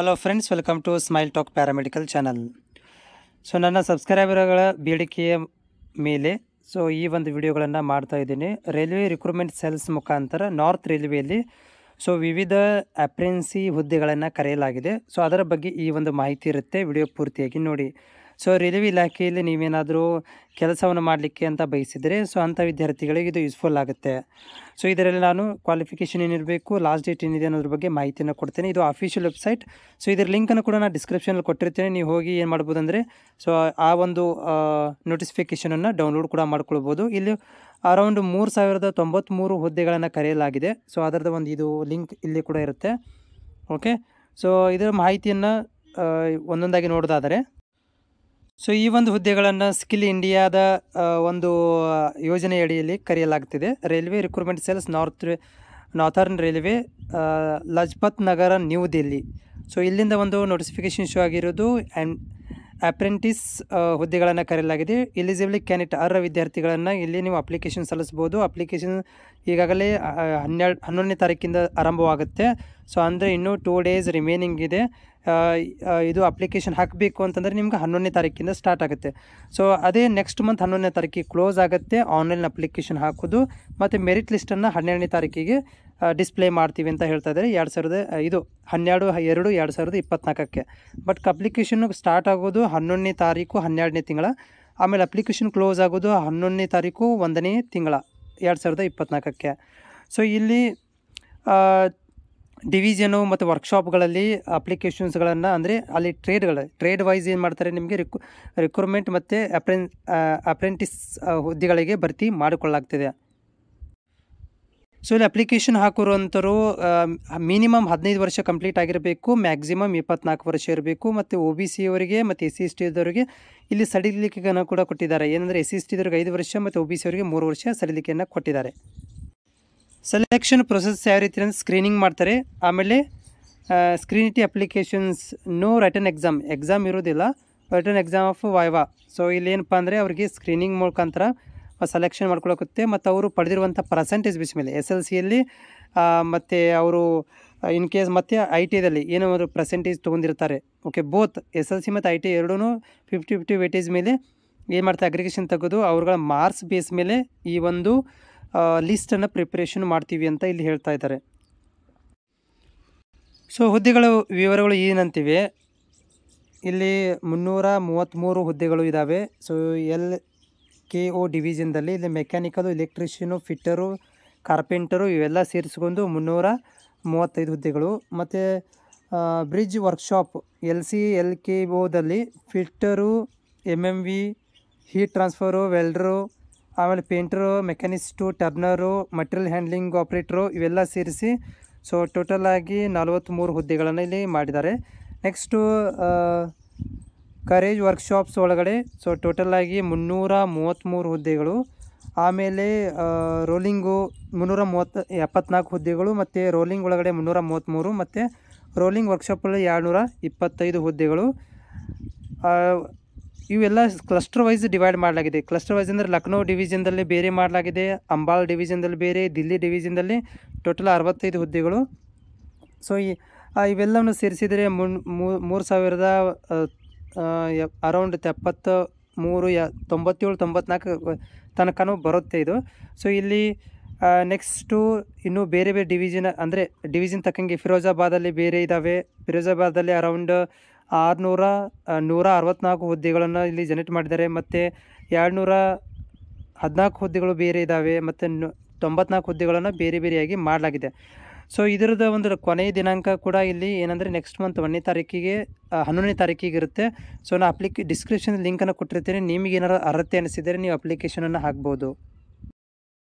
hello friends welcome to smile talk paramedical channel so ನನ್ನ ಸಬ್ಸ್ಕ್ರೈಬರ್ಗಳ ಬೇಡಿಕೆಯ ಮೇಲೆ ಸೊ ಈ ಒಂದು ವಿಡಿಯೋಗಳನ್ನು ಮಾಡ್ತಾ ಇದ್ದೀನಿ ರೈಲ್ವೆ ರಿಕ್ರೂಟ್ಮೆಂಟ್ ಸೆಲ್ಸ್ ಮುಖಾಂತರ ನಾರ್ತ್ ರೈಲ್ವೆಯಲ್ಲಿ ಸೊ ವಿವಿಧ ಅಪ್ರೆನ್ಸಿ ಹುದ್ದೆಗಳನ್ನು ಕರೆಯಲಾಗಿದೆ ಸೊ ಅದರ ಬಗ್ಗೆ ಈ ಒಂದು ಮಾಹಿತಿ ಇರುತ್ತೆ ವಿಡಿಯೋ ಪೂರ್ತಿಯಾಗಿ ನೋಡಿ ಸೊ ರೈಲ್ವೆ ಇಲಾಖೆಯಲ್ಲಿ ನೀವೇನಾದರೂ ಕೆಲಸವನ್ನು ಮಾಡಲಿಕ್ಕೆ ಅಂತ ಬಯಸಿದರೆ ಸೊ ಅಂಥ ವಿದ್ಯಾರ್ಥಿಗಳಿಗೆ ಇದು ಯೂಸ್ಫುಲ್ ಆಗುತ್ತೆ ಸೊ ಇದರಲ್ಲಿ ನಾನು ಕ್ವಾಲಿಫಿಕೇಷನ್ ಏನಿರಬೇಕು ಲಾಸ್ಟ್ ಡೇಟ್ ಏನಿದೆ ಅನ್ನೋದ್ರ ಬಗ್ಗೆ ಮಾಹಿತಿಯನ್ನು ಕೊಡ್ತೇನೆ ಇದು ಅಫಿಷಿಯಲ್ ವೆಬ್ಸೈಟ್ ಸೊ ಇದರ ಲಿಂಕನ್ನು ಕೂಡ ನಾನು ಡಿಸ್ಕ್ರಿಪ್ಷನಲ್ಲಿ ಕೊಟ್ಟಿರ್ತೇನೆ ನೀವು ಹೋಗಿ ಏನು ಮಾಡ್ಬೋದು ಅಂದರೆ ಸೊ ಆ ಒಂದು ನೋಟಿಫಿಕೇಷನನ್ನು ಡೌನ್ಲೋಡ್ ಕೂಡ ಮಾಡ್ಕೊಳ್ಬೋದು ಇಲ್ಲಿ ಅರೌಂಡ್ ಮೂರು ಸಾವಿರದ ತೊಂಬತ್ತ್ಮೂರು ಹುದ್ದೆಗಳನ್ನು ಕರೆಯಲಾಗಿದೆ ಸೊ ಅದರದ ಒಂದು ಇದು ಲಿಂಕ್ ಇಲ್ಲಿ ಕೂಡ ಇರುತ್ತೆ ಓಕೆ ಸೊ ಇದರ ಮಾಹಿತಿಯನ್ನು ಒಂದೊಂದಾಗಿ ನೋಡೋದಾದರೆ ಸೊ ಈ ಒಂದು ಹುದ್ದೆಗಳನ್ನು ಸ್ಕಿಲ್ ಇಂಡಿಯಾದ ಒಂದು ಯೋಜನೆಯಡಿಯಲ್ಲಿ ಕರೆಯಲಾಗ್ತಿದೆ railway recruitment cells north northern railway Lajpat Nagar new Delhi so ಇಲ್ಲಿಂದ ಒಂದು ನೋಟಿಫಿಕೇಶನ್ ಇಶ್ಯೂ ಆಗಿರೋದು ಆ್ಯಂಡ್ ಅಪ್ರೆಂಟಿಸ್ ಹುದ್ದೆಗಳನ್ನು ಕರೆಯಲಾಗಿದೆ ಎಲಿಜಿಬಲ್ ಕ್ಯಾನಿಟ್ ಅರ್ಹ ವಿದ್ಯಾರ್ಥಿಗಳನ್ನು ಇಲ್ಲಿ ನೀವು ಅಪ್ಲಿಕೇಶನ್ ಸಲ್ಲಿಸ್ಬೋದು ಅಪ್ಲಿಕೇಶನ್ ಈಗಾಗಲೇ ಹನ್ನೆರಡು ಹನ್ನೊಂದನೇ ತಾರೀಕಿಂದ ಆರಂಭವಾಗುತ್ತೆ ಸೊ ಅಂದರೆ ಇನ್ನೂ ಟೂ ಡೇಸ್ ರಿಮೇನಿಂಗ್ ಇದೆ ಇದು ಅಪ್ಲಿಕೇಶನ್ ಹಾಕಬೇಕು ಅಂತಂದರೆ ನಿಮ್ಗೆ ಹನ್ನೊಂದನೇ ತಾರೀಕಿಂದ ಸ್ಟಾರ್ಟ್ ಆಗುತ್ತೆ ಸೊ ಅದೇ ನೆಕ್ಸ್ಟ್ ಮಂತ್ ಹನ್ನೊಂದನೇ ತಾರೀಕಿಗೆ ಕ್ಲೋಸ್ ಆಗುತ್ತೆ ಆನ್ಲೈನ್ ಅಪ್ಲಿಕೇಶನ್ ಹಾಕೋದು ಮತ್ತು ಮೆರಿಟ್ ಲಿಸ್ಟನ್ನು ಹನ್ನೆರಡನೇ ತಾರೀಕಿಗೆ ಡಿಸ್ಪ್ಲೇ ಮಾಡ್ತೀವಿ ಅಂತ ಹೇಳ್ತಾ ಇದ್ದಾರೆ ಎರಡು ಸಾವಿರದ ಇದು ಹನ್ನೆರಡು ಎರಡು ಎರಡು ಸಾವಿರದ ಇಪ್ಪತ್ತ್ನಾಲ್ಕಕ್ಕೆ ಬಟ್ ಅಪ್ಲಿಕೇಶನ್ ಸ್ಟಾರ್ಟ್ ಆಗೋದು ಹನ್ನೊಂದನೇ ತಾರೀಕು ಹನ್ನೆರಡನೇ ತಿಂಗಳ ಆಮೇಲೆ ಅಪ್ಲಿಕೇಶನ್ ಕ್ಲೋಸ್ ಆಗೋದು ಹನ್ನೊಂದನೇ ತಾರೀಕು ಒಂದನೇ ತಿಂಗಳ ಎರಡು ಸಾವಿರದ ಇಪ್ಪತ್ನಾಲ್ಕಕ್ಕೆ ಸೊ ಇಲ್ಲಿ ಡಿವಿಷನು ಮತ್ತು ವರ್ಕ್ಶಾಪ್ಗಳಲ್ಲಿ ಅಪ್ಲಿಕೇಶನ್ಸ್ಗಳನ್ನು ಅಂದರೆ ಅಲ್ಲಿ ಟ್ರೇಡ್ಗಳು ಟ್ರೇಡ್ ವೈಸ್ ಏನು ಮಾಡ್ತಾರೆ ನಿಮಗೆ ರಿಕ್ ರಿಕ್ರೂಟ್ಮೆಂಟ್ ಮತ್ತು ಅಪ್ರೆನ್ ಅಪ್ರೆಂಟಿಸ್ ಹುದ್ದೆಗಳಿಗೆ ಭರ್ತಿ ಮಾಡಿಕೊಳ್ಳಲಾಗ್ತಿದೆ ಸೊ ಇಲ್ಲಿ ಅಪ್ಲಿಕೇಶನ್ ಹಾಕಿರೋಂಥರು ಮಿನಿಮಮ್ ಹದಿನೈದು ವರ್ಷ ಕಂಪ್ಲೀಟ್ ಆಗಿರಬೇಕು ಮ್ಯಾಕ್ಸಿಮಮ್ ಇಪ್ಪತ್ನಾಲ್ಕು ವರ್ಷ ಇರಬೇಕು ಮತ್ತು ಒ ಬಿ ಸಿ ಅವರಿಗೆ ಮತ್ತು ಎಸ್ ಸಿ ಎಸ್ ಟಿದವರಿಗೆ ಇಲ್ಲಿ ಸಡಿಲಿಕೆಯನ್ನು ಕೂಡ ಕೊಟ್ಟಿದ್ದಾರೆ ಏನಂದರೆ ಎಸ್ ಸಿ ಎಸ್ ಟಿದವ್ರಿಗೆ ಐದು ವರ್ಷ ಮತ್ತು ಒ ಬಿ ಸಿ ಅವರಿಗೆ ಮೂರು ವರ್ಷ ಸಡಿಲಿಕೆಯನ್ನು ಕೊಟ್ಟಿದ್ದಾರೆ ಸೆಲೆಕ್ಷನ್ ಪ್ರೊಸೆಸ್ ಯಾವ ರೀತಿ ಅಂದರೆ ಸ್ಕ್ರೀನಿಂಗ್ ಮಾಡ್ತಾರೆ ಆಮೇಲೆ ಸ್ಕ್ರೀನಿಟಿ applications no written exam exam ಇರೋದಿಲ್ಲ written exam of viva so ಇಲ್ಲೇನಪ್ಪ ಅಂದರೆ ಅವರಿಗೆ ಸ್ಕ್ರೀನಿಂಗ್ ಮುಖಾಂತರ ಸೆಲೆಕ್ಷನ್ ಮಾಡ್ಕೊಳ್ಳೋಗುತ್ತೆ ಮತ್ತು ಅವರು ಪಡೆದಿರುವಂಥ ಪರ್ಸೆಂಟೇಜ್ ಬೇಸ್ ಮೇಲೆ ಎಸ್ ಎಲ್ ಸಿಯಲ್ಲಿ ಮತ್ತು ಅವರು ಇನ್ ಕೇಸ್ ಮತ್ತು ಐ ಟಿ ಐದಲ್ಲಿ ಏನೋ ಒಂದು ಪರ್ಸೆಂಟೇಜ್ ತೊಗೊಂಡಿರ್ತಾರೆ okay both S L C ಮತ್ತು ಐ ಟಿ ಎರಡೂ ಫಿಫ್ಟಿ ಫಿಫ್ಟಿ ವೇಟೇಜ್ ಮೇಲೆ ಏನು ಮಾಡ್ತಾರೆ ಅಗ್ರಿಗೇಷನ್ ತೆಗೆದು ಅವ್ರುಗಳ ಮಾರ್ಕ್ಸ್ ಬೇಸ್ ಮೇಲೆ ಈ ಒಂದು ಲಿಸ್ಟನ್ನು ಪ್ರಿಪ್ರೇಷನ್ ಮಾಡ್ತೀವಿ ಅಂತ ಇಲ್ಲಿ ಹೇಳ್ತಾ ಇದ್ದಾರೆ ಸೊ ಹುದ್ದೆಗಳ ವಿವರಗಳು ಏನಂತಿವೆ ಇಲ್ಲಿ ಮುನ್ನೂರ ಮೂವತ್ತ್ಮೂರು ಹುದ್ದೆಗಳು ಇದ್ದಾವೆ ಸೊ ಎಲ್ ಕೆ ಓ ಡಿವಿಷನ್ದಲ್ಲಿ ಇಲ್ಲಿ ಮೆಕ್ಯಾನಿಕಲು ಎಲೆಕ್ಟ್ರಿಷಿಯನು ಫಿಟ್ಟರು ಕಾರ್ಪೆಂಟರು ಇವೆಲ್ಲ ಸೇರಿಸ್ಕೊಂಡು ಮುನ್ನೂರ ಮೂವತ್ತೈದು ಹುದ್ದೆಗಳು ಮತ್ತು bridge workshop L C L K ಓದಲ್ಲಿ fitter M M V heat transfer welder ಆಮೇಲೆ painter machinist turner material handling operator ಇವೆಲ್ಲ ಸೇರಿಸಿ ಸೊ ಟೋಟಲ್ ಆಗಿ ನಲವತ್ತ್ಮೂರು ಹುದ್ದೆಗಳನ್ನು ಇಲ್ಲಿ ಮಾಡಿದ್ದಾರೆ ನೆಕ್ಸ್ಟು ಕರೇಜ್ ವರ್ಕ್ಶಾಪ್ಸ್ ಒಳಗಡೆ ಸೊ ಟೋಟಲ್ಲಾಗಿ ಮುನ್ನೂರ ಮೂವತ್ತ್ಮೂರು ಹುದ್ದೆಗಳು ಆಮೇಲೆ ರೋಲಿಂಗು ಮುನ್ನೂರ ಮೂವತ್ತು ಎಪ್ಪತ್ನಾಲ್ಕು ಹುದ್ದೆಗಳು ಮತ್ತು ರೋಲಿಂಗ್ ಒಳಗಡೆ ಮುನ್ನೂರ ಮೂವತ್ತ್ಮೂರು ಮತ್ತು ರೋಲಿಂಗ್ ವರ್ಕ್ಶಾಪಲ್ಲಿ ಎರಡುನೂರ ಇಪ್ಪತ್ತೈದು ಹುದ್ದೆಗಳು ಇವೆಲ್ಲ ಕ್ಲಸ್ಟರ್ ವೈಸ್ ಡಿವೈಡ್ ಮಾಡಲಾಗಿದೆ ಕ್ಲಸ್ಟರ್ ವೈಸ್ ಅಂದರೆ ಲಕ್ನೋ ಡಿವಿಷನ್ದಲ್ಲಿ ಬೇರೆ ಮಾಡಲಾಗಿದೆ ಅಂಬಾಲ್ ಡಿವಿಷನ್ದಲ್ಲಿ ಬೇರೆ ದಿಲ್ಲಿ ಡಿವಿಷನ್ದಲ್ಲಿ ಟೋಟಲ್ ಅರವತ್ತೈದು ಹುದ್ದೆಗಳು ಸೊ ಈ ಇವೆಲ್ಲವನ್ನು ಸೇರಿಸಿದರೆ ಮುನ್ ಮೂರು ಸಾವಿರದ ಅರೌಂಡ್ ಎಪ್ಪತ್ತ ಮೂರು ಯ ತೊಂಬತ್ತೇಳು ತೊಂಬತ್ನಾಲ್ಕು ತನಕನೂ ಬರುತ್ತೆ ಇದು ಸೊ ಇಲ್ಲಿ ನೆಕ್ಸ್ಟು ಇನ್ನೂ ಬೇರೆ ಬೇರೆ ಡಿವಿಜನ್ ಅಂದರೆ ಡಿವಿಜನ್ ತಕ್ಕಂಗೆ ಫಿರೋಜಾಬಾದಲ್ಲಿ ಬೇರೆ ಇದ್ದಾವೆ ಫಿರೋಜಾಬಾದಲ್ಲಿ ಅರೌಂಡ್ ಆರುನೂರ ನೂರ ಅರವತ್ತ್ನಾಲ್ಕು ಹುದ್ದೆಗಳನ್ನು ಇಲ್ಲಿ ಜನರೇಟ್ ಮಾಡಿದ್ದಾರೆ ಮತ್ತು ಎರಡುನೂರ ಹದಿನಾಲ್ಕು ಹುದ್ದೆಗಳು ಬೇರೆ ಇದ್ದಾವೆ ಮತ್ತು ತೊಂಬತ್ನಾಲ್ಕು ಹುದ್ದೆಗಳನ್ನು ಬೇರೆ ಬೇರೆಯಾಗಿ ಮಾಡಲಾಗಿದೆ ಸೊ ಇದರದ ಒಂದು ಕೊನೆಯ ದಿನಾಂಕ ಕೂಡ ಇಲ್ಲಿ ಏನಂದರೆ ನೆಕ್ಸ್ಟ್ ಮಂತ್ ಒಂದನೇ ತಾರೀಕಿಗೆ ಹನ್ನೊಂದನೇ ತಾರೀಕಿಗೆ ಇರುತ್ತೆ ಸೊ ನಾನು ಅಪ್ಲಿಕೇ ಡಿಸ್ಕ್ರಿಪ್ಷನ್ ಲಿಂಕನ್ನು ಕೊಟ್ಟಿರ್ತೀನಿ ನಿಮಗೇನಾರು ಅರ್ಹತೆ ಅನಿಸಿದರೆ ನೀವು ಅಪ್ಲಿಕೇಶನನ್ನು ಹಾಕ್ಬೋದು